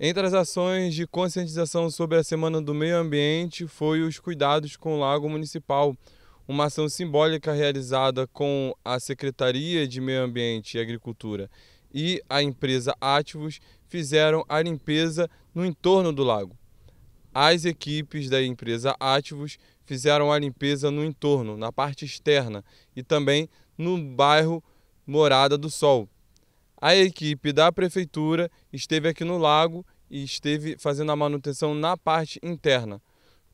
Entre as ações de conscientização sobre a Semana do Meio Ambiente foi os cuidados com o Lago Municipal, uma ação simbólica realizada com a Secretaria de Meio Ambiente e Agricultura e a empresa Ativos fizeram a limpeza no entorno do lago. As equipes da empresa Ativos fizeram a limpeza no entorno, na parte externa e também no bairro Morada do Sol, a equipe da prefeitura esteve aqui no lago e esteve fazendo a manutenção na parte interna.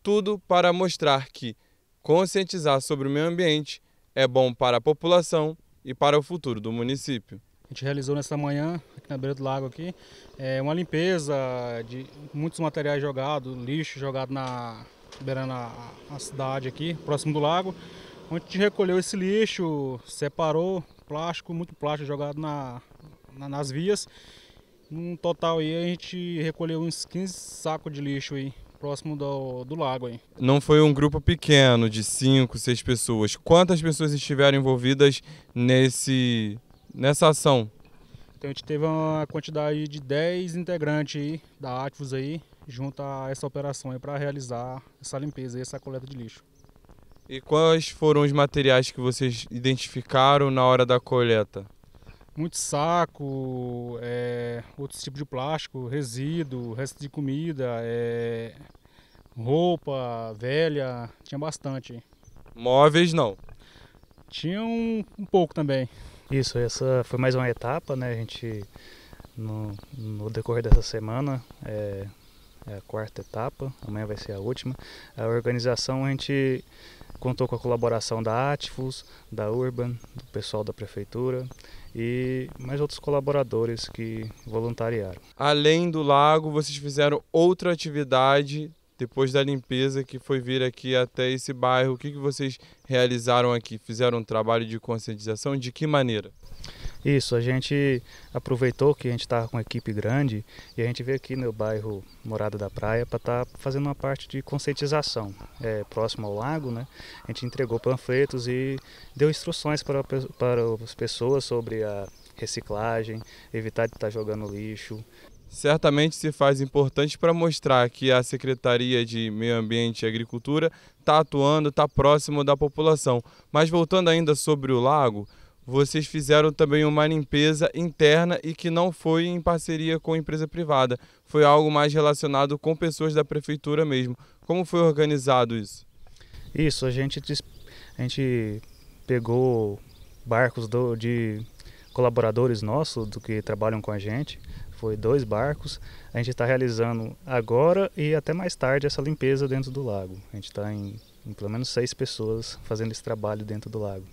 Tudo para mostrar que conscientizar sobre o meio ambiente é bom para a população e para o futuro do município. A gente realizou nessa manhã, aqui na beira do lago, aqui, é uma limpeza de muitos materiais jogados, lixo jogado na beira na a cidade aqui, próximo do lago, onde a gente recolheu esse lixo, separou plástico, muito plástico jogado na, nas vias. No total aí a gente recolheu uns 15 sacos de lixo aí, próximo do, do lago aí. Não foi um grupo pequeno de 5, 6 pessoas. Quantas pessoas estiveram envolvidas nesse nessa ação? Então a gente teve uma quantidade de 10 integrantes aí, da Ativos aí, junto a essa operação aí para realizar essa limpeza e essa coleta de lixo. E quais foram os materiais que vocês identificaram na hora da coleta? muito saco, é, outros tipos de plástico, resíduo, resto de comida, é, roupa velha, tinha bastante. Móveis não? Tinha um, um, pouco também. Isso, essa foi mais uma etapa, né? A gente, no, no decorrer dessa semana, é, é a quarta etapa, amanhã vai ser a última. A organização a gente Contou com a colaboração da Atifus, da Urban, do pessoal da prefeitura e mais outros colaboradores que voluntariaram. Além do lago, vocês fizeram outra atividade depois da limpeza que foi vir aqui até esse bairro. O que, que vocês realizaram aqui? Fizeram um trabalho de conscientização? De que maneira? Isso, a gente aproveitou que a gente estava tá com uma equipe grande e a gente veio aqui no bairro Morada da Praia para estar tá fazendo uma parte de conscientização. É, próximo ao lago, né, a gente entregou panfletos e deu instruções para, para as pessoas sobre a reciclagem, evitar de estar tá jogando lixo. Certamente se faz importante para mostrar que a Secretaria de Meio Ambiente e Agricultura está atuando, está próximo da população. Mas voltando ainda sobre o lago, vocês fizeram também uma limpeza interna e que não foi em parceria com empresa privada, foi algo mais relacionado com pessoas da prefeitura mesmo. Como foi organizado isso? Isso, a gente, a gente pegou barcos do, de colaboradores nossos do que trabalham com a gente, foi dois barcos. A gente está realizando agora e até mais tarde essa limpeza dentro do lago. A gente está em, em pelo menos seis pessoas fazendo esse trabalho dentro do lago.